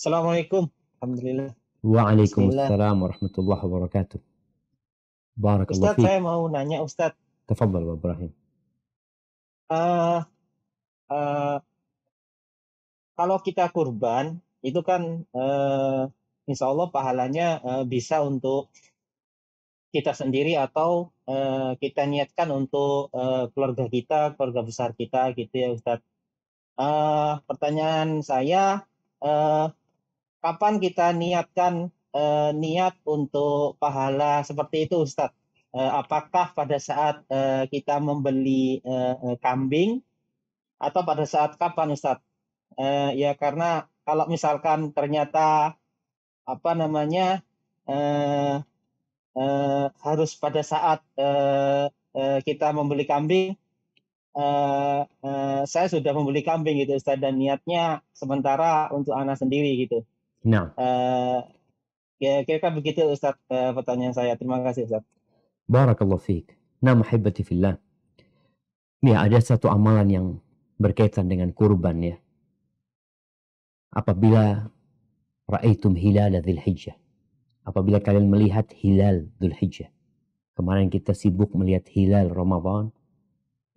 Assalamualaikum. Alhamdulillah. Waalaikumsalam warahmatullahi wabarakatuh. Barakallahu Ustaz, saya mau nanya Ustaz. Tafadhal Bapak Ibrahim. Uh, uh, kalau kita kurban, itu kan uh, insya Allah pahalanya uh, bisa untuk kita sendiri atau uh, kita niatkan untuk uh, keluarga kita, keluarga besar kita gitu ya Ustadz. Uh, pertanyaan saya, uh, kapan kita niatkan eh, niat untuk pahala seperti itu Ustadz? Eh, apakah pada saat eh, kita membeli eh, eh, kambing atau pada saat kapan Ustadz? Eh, ya karena kalau misalkan ternyata apa namanya eh, eh, harus pada saat eh, eh, kita membeli kambing Uh, uh, saya sudah membeli kambing gitu Ustaz dan niatnya sementara untuk anak sendiri gitu. Nah. Uh, ya kira-kira begitu Ustaz uh, pertanyaan saya. Terima kasih Ustaz. Barakallahu fiik. Nah, mahibati fillah. Ya, ada satu amalan yang berkaitan dengan kurban ya. Apabila ra'aitum hilal hijjah. Apabila kalian melihat hilal hijjah. Kemarin kita sibuk melihat hilal Ramadan,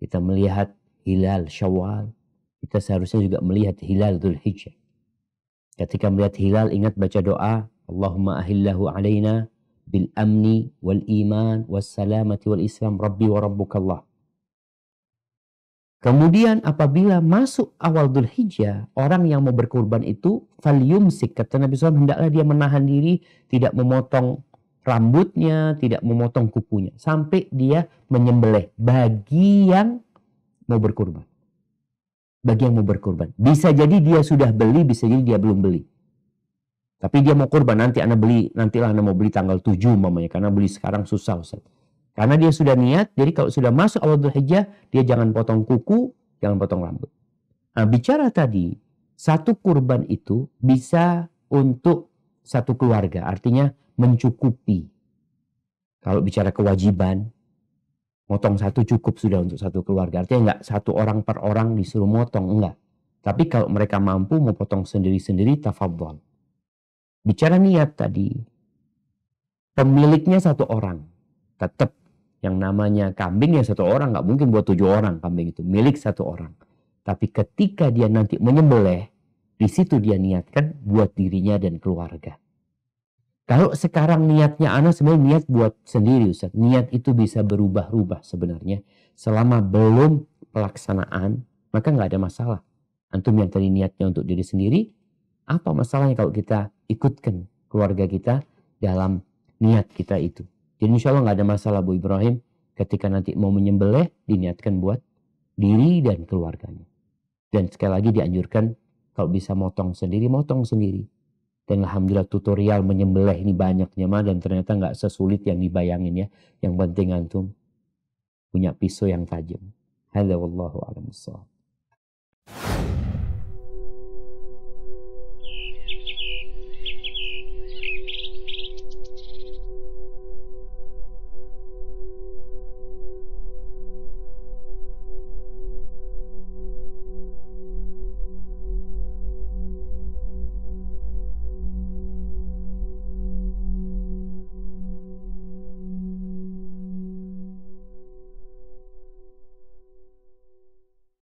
kita melihat hilal Syawal, kita seharusnya juga melihat hilal hijjah. Ketika melihat hilal ingat baca doa Allahumma ahillahu alaina bil amni wal iman was salamati wal islam rabbi wa rabbukallah. Kemudian apabila masuk awal Dhul Hijjah, orang yang mau berkurban itu falyumsik. Kata Nabi SAW, hendaklah dia menahan diri, tidak memotong rambutnya, tidak memotong kukunya. Sampai dia menyembelih bagi yang mau berkurban bagi yang mau berkorban. Bisa jadi dia sudah beli, bisa jadi dia belum beli. Tapi dia mau korban nanti anda beli, nantilah anda mau beli tanggal 7 mamanya karena beli sekarang susah Ustaz. Karena dia sudah niat, jadi kalau sudah masuk awal Dzulhijjah, dia jangan potong kuku, jangan potong rambut. Nah, bicara tadi, satu kurban itu bisa untuk satu keluarga, artinya mencukupi. Kalau bicara kewajiban, motong satu cukup sudah untuk satu keluarga. Artinya enggak satu orang per orang disuruh motong, enggak. Tapi kalau mereka mampu mau potong sendiri-sendiri, tafadhol. Bicara niat tadi, pemiliknya satu orang. Tetap yang namanya kambing ya satu orang, enggak mungkin buat tujuh orang kambing itu, milik satu orang. Tapi ketika dia nanti menyembelih, di situ dia niatkan buat dirinya dan keluarga. Kalau sekarang niatnya Ana sebenarnya niat buat sendiri Ustaz. Niat itu bisa berubah-ubah sebenarnya. Selama belum pelaksanaan, maka nggak ada masalah. Antum yang tadi niatnya untuk diri sendiri, apa masalahnya kalau kita ikutkan keluarga kita dalam niat kita itu. Jadi insya Allah nggak ada masalah Bu Ibrahim ketika nanti mau menyembelih diniatkan buat diri dan keluarganya. Dan sekali lagi dianjurkan kalau bisa motong sendiri, motong sendiri dan alhamdulillah tutorial menyembelih ini banyak mah dan ternyata nggak sesulit yang dibayangin ya yang penting antum punya pisau yang tajam hadza wallahu a'lam